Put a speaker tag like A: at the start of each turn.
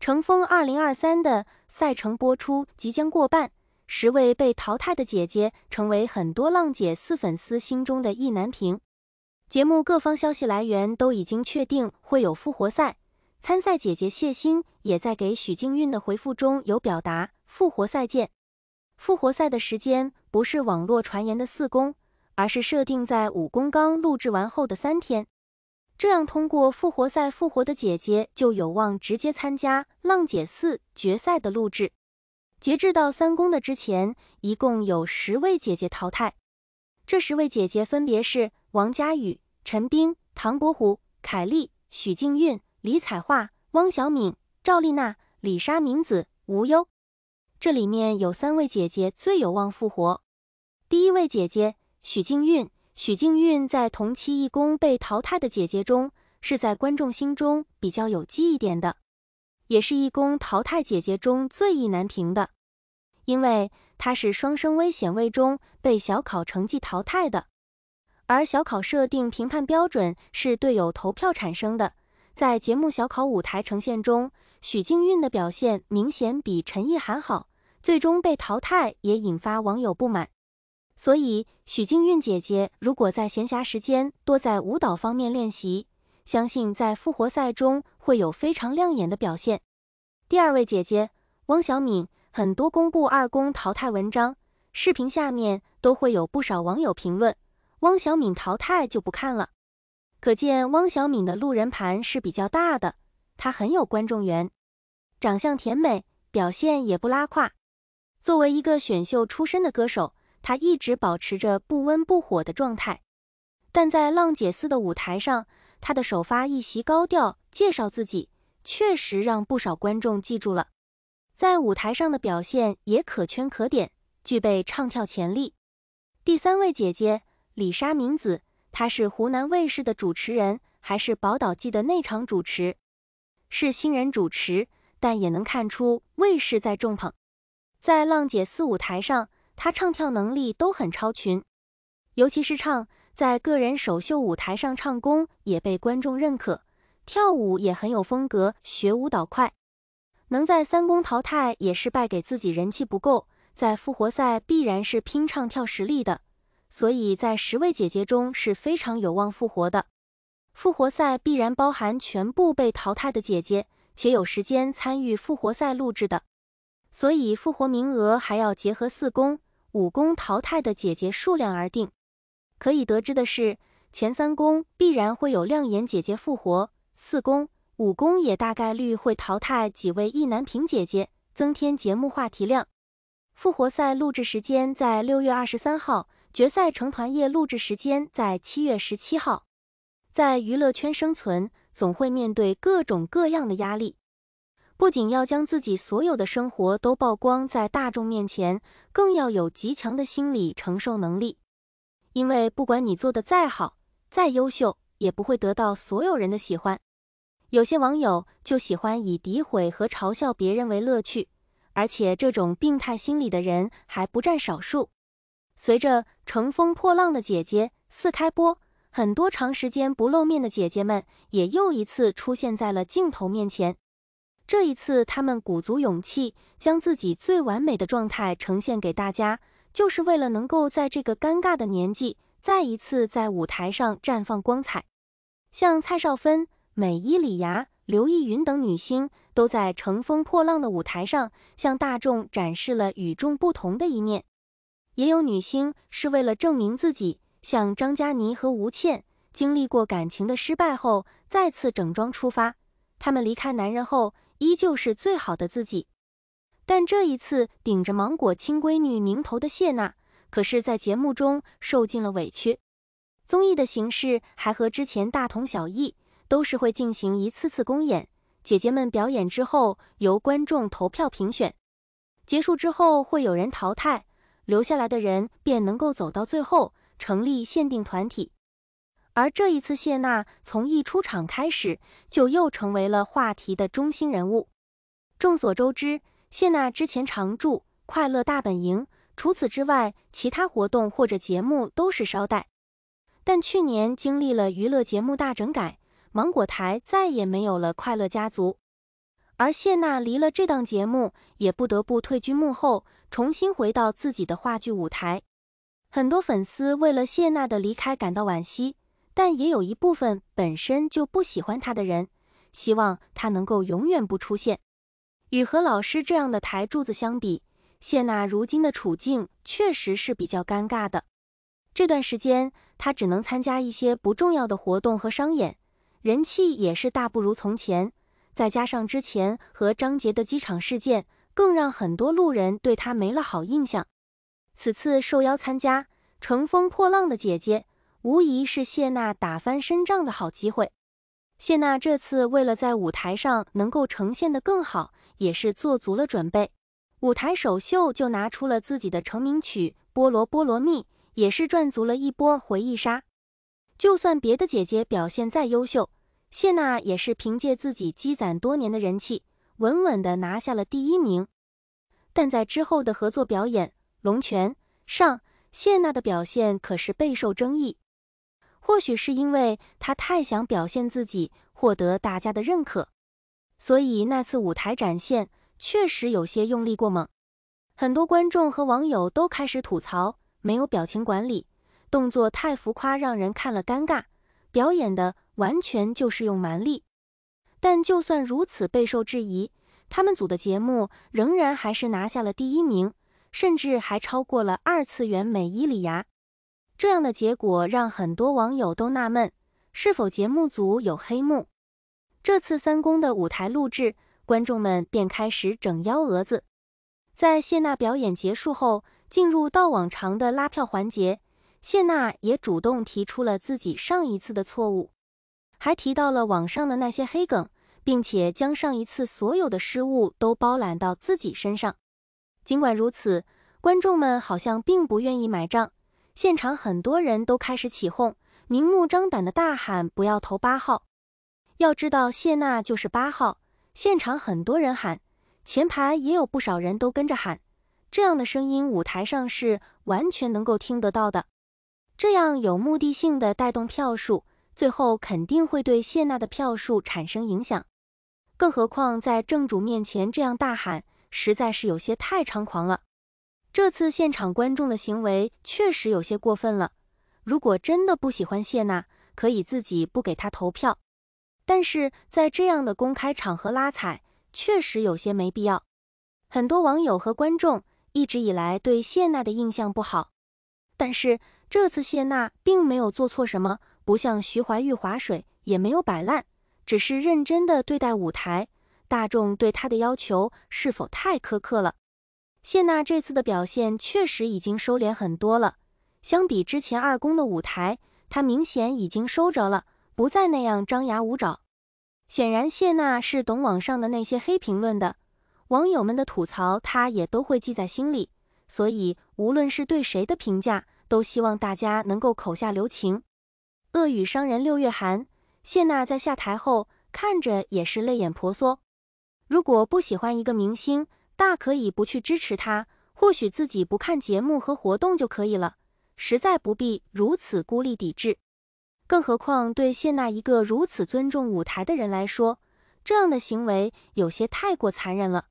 A: 《乘风二零二三》的赛程播出即将过半，十位被淘汰的姐姐成为很多浪姐四粉丝心中的意难平。节目各方消息来源都已经确定会有复活赛，参赛姐姐谢欣也在给许静韵的回复中有表达“复活赛见”。复活赛的时间不是网络传言的四公，而是设定在五公刚录制完后的三天。这样，通过复活赛复活的姐姐就有望直接参加《浪姐四》决赛的录制。截至到三公的之前，一共有十位姐姐淘汰，这十位姐姐分别是王佳宇、陈冰、唐伯虎、凯丽、许静韵、李彩桦、汪小敏、赵丽娜、李莎明子、吴优。这里面有三位姐姐最有望复活，第一位姐姐许静韵。许静韵在同期义工被淘汰的姐姐中，是在观众心中比较有记忆点的，也是义工淘汰姐姐中最易难平的，因为她是双生危险位中被小考成绩淘汰的，而小考设定评判标准是队友投票产生的，在节目小考舞台呈现中，许静韵的表现明显比陈意涵好，最终被淘汰也引发网友不满。所以，许静韵姐姐如果在闲暇时间多在舞蹈方面练习，相信在复活赛中会有非常亮眼的表现。第二位姐姐汪小敏，很多公布二公淘汰文章、视频下面都会有不少网友评论，汪小敏淘汰就不看了。可见汪小敏的路人盘是比较大的，她很有观众缘，长相甜美，表现也不拉胯。作为一个选秀出身的歌手。他一直保持着不温不火的状态，但在浪姐四的舞台上，他的首发一席高调介绍自己，确实让不少观众记住了。在舞台上的表现也可圈可点，具备唱跳潜力。第三位姐姐李莎明子，她是湖南卫视的主持人，还是《宝岛季》的内场主持，是新人主持，但也能看出卫视在重捧。在浪姐四舞台上。他唱跳能力都很超群，尤其是唱，在个人首秀舞台上唱功也被观众认可，跳舞也很有风格，学舞蹈快，能在三公淘汰也是败给自己人气不够，在复活赛必然是拼唱跳实力的，所以在十位姐姐中是非常有望复活的。复活赛必然包含全部被淘汰的姐姐，且有时间参与复活赛录制的，所以复活名额还要结合四公。武功淘汰的姐姐数量而定。可以得知的是，前三宫必然会有亮眼姐姐复活，四宫、五宫也大概率会淘汰几位意难平姐姐，增添节目话题量。复活赛录制时间在六月二十三号，决赛成团夜录制时间在七月十七号。在娱乐圈生存，总会面对各种各样的压力。不仅要将自己所有的生活都曝光在大众面前，更要有极强的心理承受能力。因为不管你做的再好、再优秀，也不会得到所有人的喜欢。有些网友就喜欢以诋毁和嘲笑别人为乐趣，而且这种病态心理的人还不占少数。随着《乘风破浪的姐姐》四开播，很多长时间不露面的姐姐们也又一次出现在了镜头面前。这一次，他们鼓足勇气，将自己最完美的状态呈现给大家，就是为了能够在这个尴尬的年纪，再一次在舞台上绽放光彩。像蔡少芬、美依礼芽、刘亦云等女星，都在乘风破浪的舞台上向大众展示了与众不同的一面。也有女星是为了证明自己，像张嘉倪和吴倩，经历过感情的失败后，再次整装出发。她们离开男人后。依旧是最好的自己，但这一次顶着芒果亲闺女名头的谢娜，可是在节目中受尽了委屈。综艺的形式还和之前大同小异，都是会进行一次次公演，姐姐们表演之后由观众投票评选，结束之后会有人淘汰，留下来的人便能够走到最后，成立限定团体。而这一次，谢娜从一出场开始就又成为了话题的中心人物。众所周知，谢娜之前常驻《快乐大本营》，除此之外，其他活动或者节目都是捎带。但去年经历了娱乐节目大整改，芒果台再也没有了《快乐家族》，而谢娜离了这档节目，也不得不退居幕后，重新回到自己的话剧舞台。很多粉丝为了谢娜的离开感到惋惜。但也有一部分本身就不喜欢他的人，希望他能够永远不出现。与何老师这样的台柱子相比，谢娜如今的处境确实是比较尴尬的。这段时间，她只能参加一些不重要的活动和商演，人气也是大不如从前。再加上之前和张杰的机场事件，更让很多路人对她没了好印象。此次受邀参加《乘风破浪的姐姐》。无疑是谢娜打翻身仗的好机会。谢娜这次为了在舞台上能够呈现的更好，也是做足了准备。舞台首秀就拿出了自己的成名曲《菠萝菠萝蜜》，也是赚足了一波回忆杀。就算别的姐姐表现再优秀，谢娜也是凭借自己积攒多年的人气，稳稳的拿下了第一名。但在之后的合作表演《龙拳》上，谢娜的表现可是备受争议。或许是因为他太想表现自己，获得大家的认可，所以那次舞台展现确实有些用力过猛。很多观众和网友都开始吐槽，没有表情管理，动作太浮夸，让人看了尴尬。表演的完全就是用蛮力。但就算如此备受质疑，他们组的节目仍然还是拿下了第一名，甚至还超过了二次元美依礼芽。这样的结果让很多网友都纳闷，是否节目组有黑幕？这次三公的舞台录制，观众们便开始整幺蛾子。在谢娜表演结束后，进入到往常的拉票环节，谢娜也主动提出了自己上一次的错误，还提到了网上的那些黑梗，并且将上一次所有的失误都包揽到自己身上。尽管如此，观众们好像并不愿意买账。现场很多人都开始起哄，明目张胆的大喊“不要投八号”。要知道谢娜就是八号，现场很多人喊，前排也有不少人都跟着喊，这样的声音舞台上是完全能够听得到的。这样有目的性的带动票数，最后肯定会对谢娜的票数产生影响。更何况在正主面前这样大喊，实在是有些太猖狂了。这次现场观众的行为确实有些过分了。如果真的不喜欢谢娜，可以自己不给她投票。但是在这样的公开场合拉踩，确实有些没必要。很多网友和观众一直以来对谢娜的印象不好，但是这次谢娜并没有做错什么，不像徐怀钰划水，也没有摆烂，只是认真的对待舞台。大众对她的要求是否太苛刻了？谢娜这次的表现确实已经收敛很多了，相比之前二宫的舞台，她明显已经收着了，不再那样张牙舞爪。显然，谢娜是懂网上的那些黑评论的，网友们的吐槽她也都会记在心里，所以无论是对谁的评价，都希望大家能够口下留情。恶语伤人六月寒，谢娜在下台后看着也是泪眼婆娑。如果不喜欢一个明星，大可以不去支持他，或许自己不看节目和活动就可以了，实在不必如此孤立抵制。更何况，对谢娜一个如此尊重舞台的人来说，这样的行为有些太过残忍了。